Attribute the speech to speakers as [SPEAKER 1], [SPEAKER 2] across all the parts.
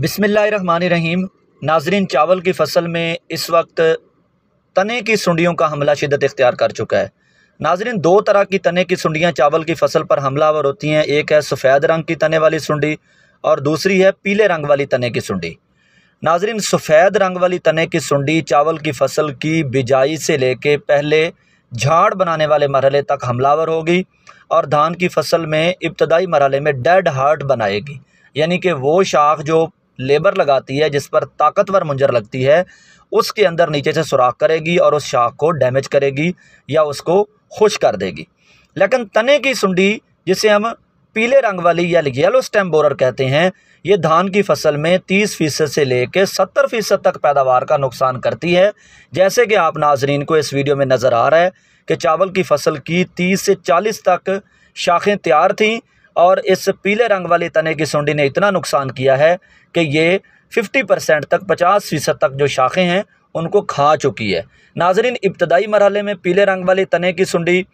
[SPEAKER 1] बिसमीम नाजरीन चावल की फसल में इस वक्त तने की सुंडियों का हमला शिदत इख्तियार कर चुका है नाजरीन दो तरह की तने की सुंडियाँ चावल की फसल पर हमलावर होती हैं एक है सफ़ेद रंग की तने वाली सुंडी और दूसरी है पीले रंग वाली तने की सुंडी नाजरीन सफ़ेद रंग वाली तने की सुंडी चावल की फसल की बिजाई से लेके पहले झाड़ बनाने वाले मरहले तक हमलावर होगी और धान की फसल में इब्तदाई मरहले में डेड हार्ट बनाएगी यानी कि वो शाख जो लेबर लगाती है जिस पर ताकतवर मुंजर लगती है उसके अंदर नीचे से सुराख करेगी और उस शाख को डैमेज करेगी या उसको खुश कर देगी लेकिन तने की सुंडी जिसे हम पीले रंग वाली या येलो स्टैम बोरर कहते हैं ये धान की फसल में 30 फ़ीसद से लेकर सत्तर फ़ीसद तक पैदावार का नुकसान करती है जैसे कि आप नाजरीन को इस वीडियो में नज़र आ रहा है कि चावल की फसल की 30 से 40 तक शाखें तैयार थीं और इस पीले रंग वाले तने की सुंडी ने इतना नुकसान किया है कि ये 50 परसेंट तक 50 फ़ीसद तक जो शाखें हैं उनको खा चुकी है नाजरीन इब्तदाई मरहले में पीले रंग वाले तने की सुंडी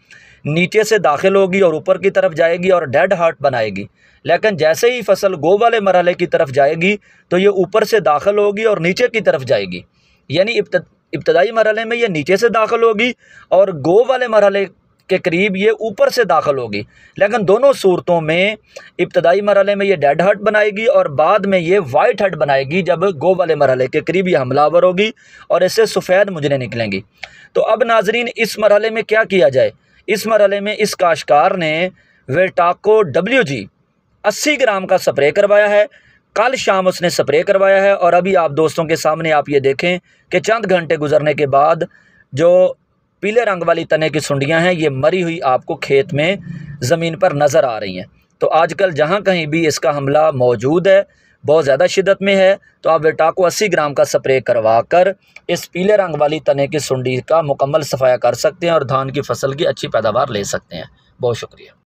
[SPEAKER 1] नीचे से दाखिल होगी और ऊपर की तरफ जाएगी और डेड हार्ट बनाएगी लेकिन जैसे ही फसल गो वाले मरहले की तरफ जाएगी तो ये ऊपर से दाखिल होगी और नीचे की तरफ जाएगी यानी इब्तदाई मरहले में ये नीचे से दाखिल होगी और गो वाले मरहले के करीब ये ऊपर से दाखिल होगी लेकिन दोनों सूरतों में इब्तदाई मरहले में ये डेड हट बनाएगी और बाद में ये वाइट हट बनाएगी जब गो वाले मरहले के करीब ये हमलावर होगी और इससे सफ़ेद मुजरे निकलेंगी तो अब नाजरीन इस मरहले में क्या किया जाए इस मरहले में इस काशकार ने वेटाको डब्ल्यू जी अस्सी ग्राम का स्प्रे करवाया है कल शाम उसने स्प्रे करवाया है और अभी आप दोस्तों के सामने आप ये देखें कि चंद घंटे गुजरने के बाद जो पीले रंग वाली तने की सुंडियाँ हैं ये मरी हुई आपको खेत में ज़मीन पर नज़र आ रही हैं तो आजकल जहाँ कहीं भी इसका हमला मौजूद है बहुत ज़्यादा शिदत में है तो आप वेटाको अस्सी ग्राम का स्प्रे करवा कर इस पीले रंग वाली तने की सुंडी का मुकम्मल सफाया कर सकते हैं और धान की फसल की अच्छी पैदावार ले सकते हैं बहुत शुक्रिया